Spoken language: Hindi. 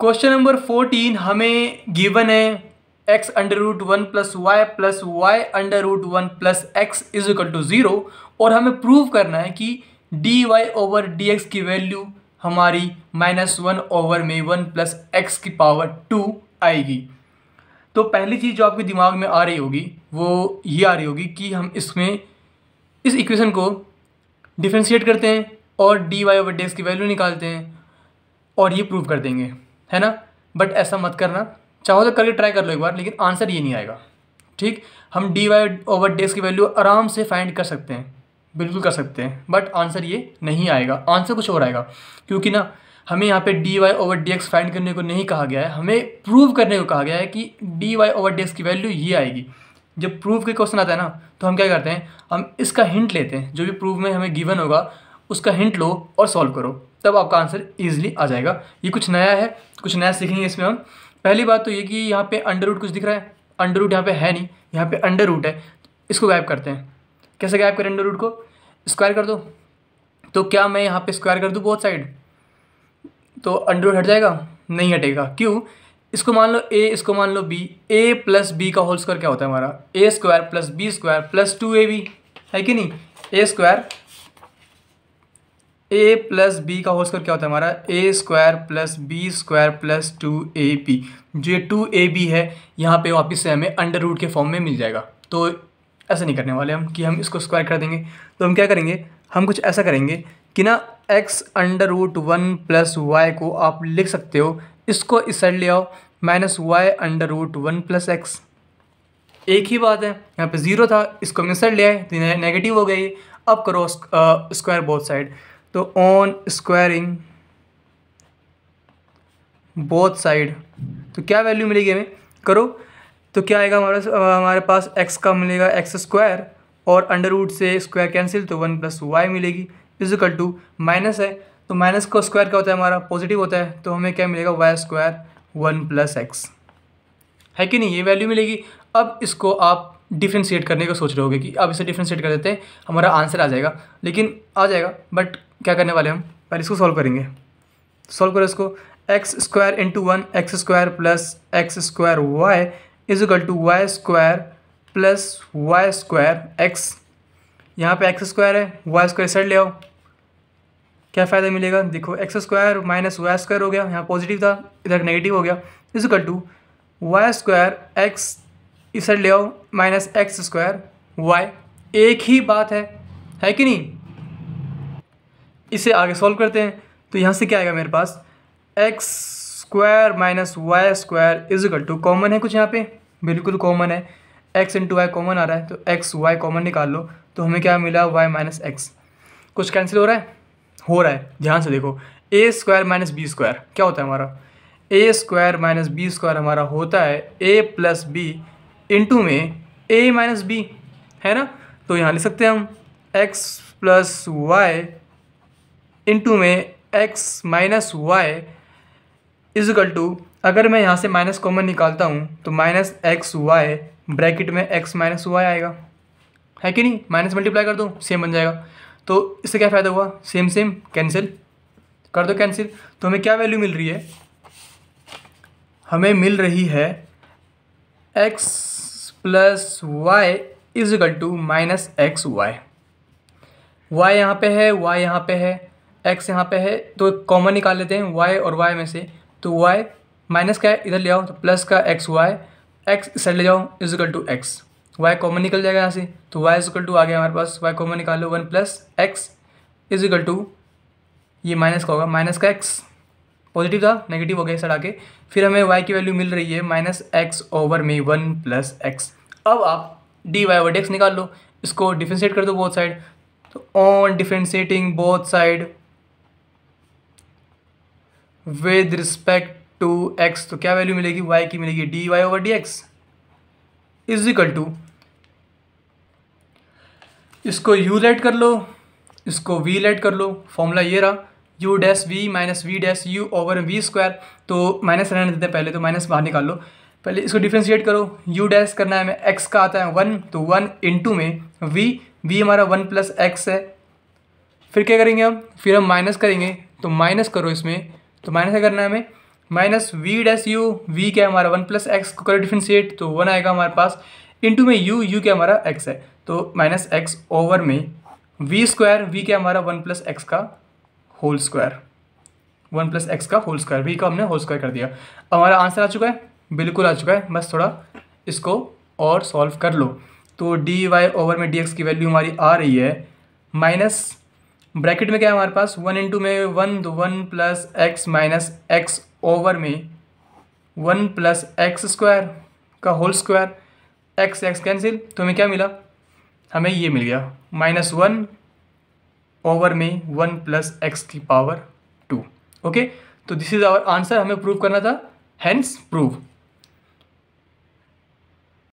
क्वेश्चन नंबर फोर्टीन हमें गिवन है x under root one plus y plus y under root one plus x is equal to zero और हमें प्रूव करना है कि d y over d x की वैल्यू हमारी माइनस वन ओवर में वन प्लस एक्स की पावर टू आएगी तो पहली चीज़ जो आपके दिमाग में आ रही होगी वो ये आ रही होगी कि हम इसमें इस इक्वेशन को डिफ्रेंशिएट करते हैं और d y over d x की वैल्यू निकालते हैं और ये प्रूव कर देंगे है ना बट ऐसा मत करना चाहो तो करके ट्राई कर लो एक बार लेकिन आंसर ये नहीं आएगा ठीक हम डी वाई ओवर डेक्स की वैल्यू आराम से फाइंड कर सकते हैं बिल्कुल कर सकते हैं बट आंसर ये नहीं आएगा आंसर कुछ और आएगा क्योंकि ना हमें यहाँ पे d y over d x find करने को नहीं कहा गया है हमें प्रूव करने को कहा गया है कि d y over d x की वैल्यू ये आएगी जब प्रूफ के क्वेश्चन आता है ना तो हम क्या करते हैं हम इसका हिंट लेते हैं जो भी प्रूफ में हमें गिवन होगा उसका हिंट लो और सॉल्व करो तब आपका आंसर ईजिली आ जाएगा ये कुछ नया है कुछ नया सीखेंगे इसमें हम पहली बात तो ये कि यहाँ पे अंडर रूट कुछ दिख रहा है अंडर रूट यहाँ पे है नहीं यहाँ पे अंडर रूट है इसको गायब करते हैं कैसे गायब करें अंडर रूट को स्क्वायर कर दो तो क्या मैं यहाँ पे स्क्वायर कर दूँ बहुत साइड तो अंडर रूट हट जाएगा नहीं हटेगा क्यों इसको मान लो ए इसको मान लो बी ए प्लस बी का होल स्क्वायर क्या होता है हमारा a square plus b square plus two a b है कि नहीं a square a plus b का होल स्क्वायर क्या होता है हमारा a square plus b square plus two a b जो ये टू ए बी है यहाँ पे वापस से हमें अंडर रूट के फॉर्म में मिल जाएगा तो ऐसा नहीं करने वाले हम कि हम इसको स्क्वायर कर देंगे तो हम क्या करेंगे हम कुछ ऐसा करेंगे कि ना x under root one plus y को आप लिख सकते हो इसको इस साइड ले आओ minus y under root one plus x एक ही बात है यहाँ पे ज़ीरो था इसको हमने साइड ले आए तो नेगेटिव हो गई अब करो स्क्वायर बोथ साइड तो ऑन स्क्वायरिंग बोथ साइड तो क्या वैल्यू मिलेगी हमें करो तो क्या आएगा हमारे हमारे पास एक्स का मिलेगा एक्स स्क्वायर और अंडर रूट से स्क्वायर कैंसिल तो वन प्लस वाई मिलेगी इजिकल टू माइनस है तो माइनस का स्क्वायर क्या होता है हमारा पॉजिटिव होता है तो हमें क्या मिलेगा y square one plus x है कि नहीं ये वैल्यू मिलेगी अब इसको आप डिफ्रेंशिएट करने का सोच रहे होगे कि अब इसे डिफ्रेंशिएट कर देते हैं हमारा आंसर आ जाएगा लेकिन आ जाएगा बट क्या करने वाले हम पहले इसको सॉल्व करेंगे सॉल्व करो इसको x square into one x square plus x square y is equal to y square plus y square x यहाँ पे एक्स स्क्वायर है वाई स्क्वायर साइड ले आओ क्या फ़ायदा मिलेगा देखो x square minus y square हो गया यहाँ पॉजिटिव था इधर नेगेटिव हो गया is equal to y square x इस साइड ले आओ माइनस एक्स स्क्वायर वाई एक ही बात है है कि नहीं इसे आगे सॉल्व करते हैं तो यहाँ से क्या आएगा मेरे पास x square minus y square is equal to common है कुछ यहाँ पे बिल्कुल कॉमन है एक्स इंटू वाई कॉमन आ रहा है तो एक्स वाई कॉमन निकाल लो तो हमें क्या मिला वाई माइनस एक्स कुछ कैंसिल हो रहा है हो रहा है ध्यान से देखो a square minus b square क्या होता है हमारा a square minus b square हमारा होता है ए प्लस बी इंटू में ए माइनस बी है ना तो यहाँ लिख सकते हैं हम एक्स प्लस वाई इंटू में x minus y is equal to अगर मैं यहाँ से माइनस कॉमन निकालता हूँ तो माइनस एक्स वाई ब्रैकेट में एक्स माइनस वाई आएगा है कि नहीं माइनस मल्टीप्लाई कर दो सेम बन जाएगा तो इससे क्या फ़ायदा हुआ सेम सेम कैंसिल कर दो कैंसिल तो हमें क्या वैल्यू मिल रही है हमें मिल रही है x plus y is equal to minus x y y यहाँ पे है वाई यहाँ पे है एक्स यहाँ पे है तो कॉमन निकाल लेते हैं वाई और वाई में से तो वाई माइनस का है इधर ले आओ तो प्लस का एक्स वाई एक्स इस साइड ले जाओ is equal to x y common निकल जाएगा यहाँ से तो वाई इजिकल टू आ गया हमारे पास वाई कॉमन निकालो one plus x is equal to ये माइनस का होगा माइनस का एक्स पॉजिटिव था नेगेटिव हो गया सड़ा के फिर हमें वाई की वैल्यू मिल रही है माइनस एक्स ओवर में वन प्लस एक्स अब आप डी वाई ओवर डेक्स निकाल लो इसको डिफ्रेंशिएट कर दो बोथ साइड तो on differentiating both side with respect to x तो क्या वैल्यू मिलेगी वाई की मिलेगी d y over d x is equal to इसको यू लेट कर लो इसको वी लेट कर लो फॉर्मूला ये रहा u dash v minus v dash u over v square तो माइनस रहने देते हैं पहले तो माइनस बाहर निकाल लो पहले इसको डिफ्रेंशिएट करो यू डैश करना है हमें एक्स का आता है वन तो वन इंटू में वी वी हमारा वन प्लस एक्स है फिर क्या करेंगे हम फिर हम माइनस करेंगे तो माइनस करो इसमें तो माइनस क्या करना है हमें minus v dash u v क्या हमारा वन प्लस एक्स को करो डिफ्रेंशिएट तो वन आएगा हमारे पास इंटू में यू यू क्या हमारा एक्स है तो माइनस एक्स ओवर में वी स्क्वायर वी क्या हमारा वन प्लस एक्स का whole square one plus x का होल स्क्वायर वी का हमने होल स्क्वायर कर दिया हमारा आंसर आ चुका है बिल्कुल आ चुका है बस थोड़ा इसको और सॉल्व कर लो तो डी वाई ओवर में डी एक्स की वैल्यू हमारी आ रही है माइनस ब्रैकेट में क्या है हमारे पास वन इंटू में वन तो one plus x minus x over में वन प्लस एक्स स्क्वायर का whole square x x cancel तो हमें क्या मिला हमें ये मिल गया माइनस वन ओवर में वन प्लस एक्स की पावर टू ओके तो दिस इज आवर आंसर हमें प्रूव करना था हैंस प्रूव